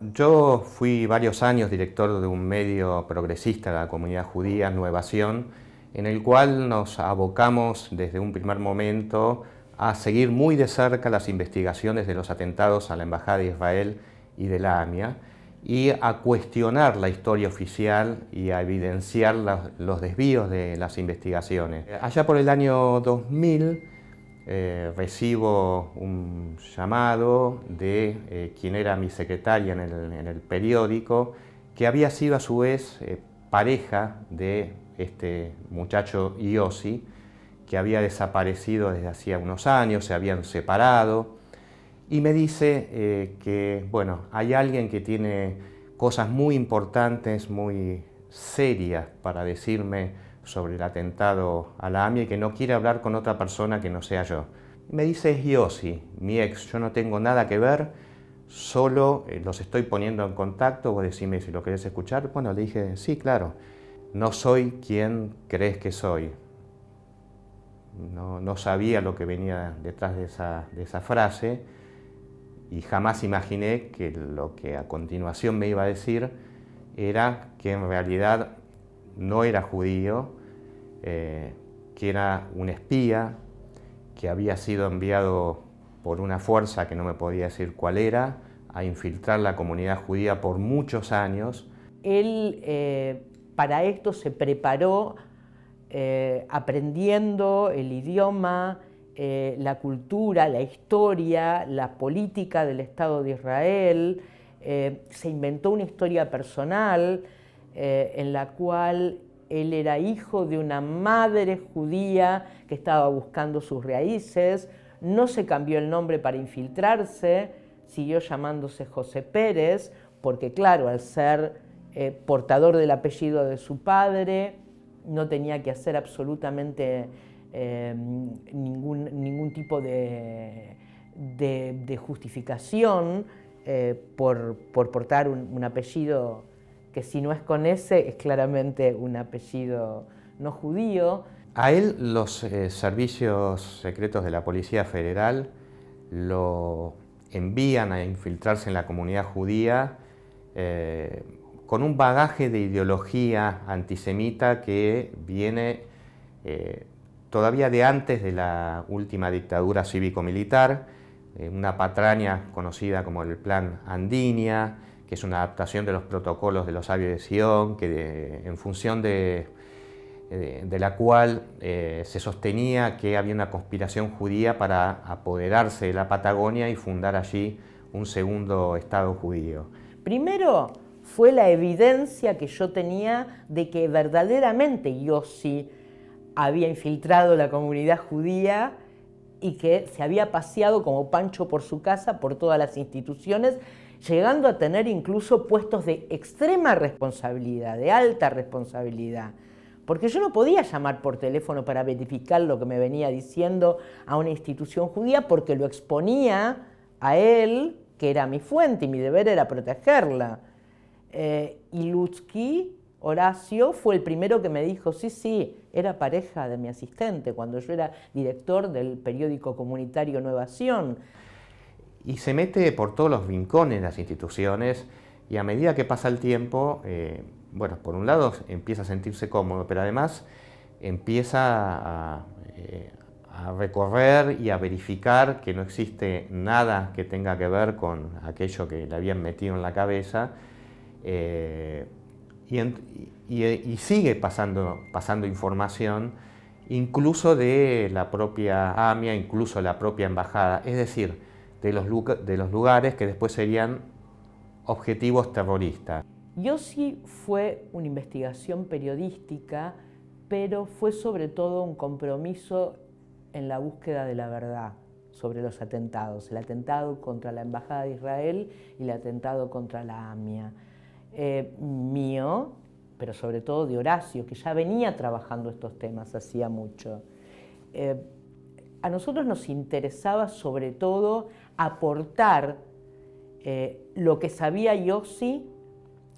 Yo fui varios años director de un medio progresista de la comunidad judía, Nueva Sion, en el cual nos abocamos desde un primer momento a seguir muy de cerca las investigaciones de los atentados a la Embajada de Israel y de la AMIA y a cuestionar la historia oficial y a evidenciar los desvíos de las investigaciones. Allá por el año 2000, eh, recibo un llamado de eh, quien era mi secretaria en el, periódico, que había sido a su vez eh, pareja de este muchacho Iosi, que había desaparecido desde hacía unos años, se habían separado, y me dice que, bueno, hay alguien que tiene cosas muy importantes, muy serias para decirme sobre el atentado a la AMIA y que no quiere hablar con otra persona que no sea yo. Me dice es Yossi, mi ex, yo no tengo nada que ver, solo eh, los estoy poniendo en contacto, vos decime si lo querés escuchar. Bueno, le dije, sí, claro, no soy quien crees que soy. No, sabía lo que venía detrás de esa, de esa frase y jamás imaginé que lo que a continuación me iba a decir era que en realidad no era judío, eh, que era un espía, que había sido enviado por una fuerza que no me podía decir cuál era, a infiltrar la comunidad judía por muchos años. Él eh, para esto se preparó eh, aprendiendo el idioma, la cultura, la historia, la política del Estado de Israel. se inventó una historia personal en la cual él era hijo de una madre judía que estaba buscando sus raíces, no se cambió el nombre para infiltrarse, siguió llamándose José Pérez, porque claro, al ser eh, portador del apellido de su padre, no tenía que hacer absolutamente eh, ningún, tipo de, justificación eh, por, portar un, un apellido que si no es con ese es claramente un apellido no judío. A él los eh, servicios secretos de la Policía Federal lo envían a infiltrarse en la comunidad judía eh, con un bagaje de ideología antisemita que viene eh, todavía de antes de la última dictadura cívico-militar, una patraña conocida como el Plan Andinia, que es una adaptación de los protocolos de los sabios de Sion, que eh, en función de, eh, la cual eh, se sostenía que había una conspiración judía para apoderarse de la Patagonia y fundar allí un segundo Estado judío. Primero fue la evidencia que yo tenía de que verdaderamente Yossi había infiltrado la comunidad judía y que se había paseado como Pancho por su casa, por todas las instituciones, llegando a tener incluso puestos de extrema responsabilidad, de alta responsabilidad. Porque yo no podía llamar por teléfono para verificar lo que me venía diciendo a una institución judía porque lo exponía a él, que era mi fuente y mi deber era protegerla. Eh, y Lutsky, Horacio, fue el primero que me dijo, sí, sí, era pareja de mi asistente cuando yo era director del periódico comunitario Nueva Acción y se mete por todos los rincones de las instituciones y a medida que pasa el tiempo, eh, bueno, por un lado empieza a sentirse cómodo, pero además empieza eh, a, recorrer y a verificar que no existe nada que tenga que ver con aquello que le habían metido en la cabeza. Eh, y, sigue pasando, pasando información, incluso de la propia AMIA, incluso la propia embajada. Es decir, de los, de los lugares que después serían objetivos terroristas. sí fue una investigación periodística, pero fue sobre todo un compromiso en la búsqueda de la verdad sobre los atentados, el atentado contra la Embajada de Israel y el atentado contra la AMIA. Eh, mío, pero sobre todo de Horacio, que ya venía trabajando estos temas hacía mucho. Eh, a nosotros nos interesaba sobre todo aportar eh, lo que sabía Yossi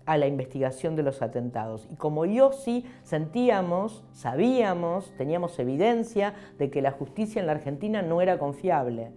a la investigación de los atentados. Y como Yossi sentíamos, sabíamos, teníamos evidencia de que la justicia en la Argentina no era confiable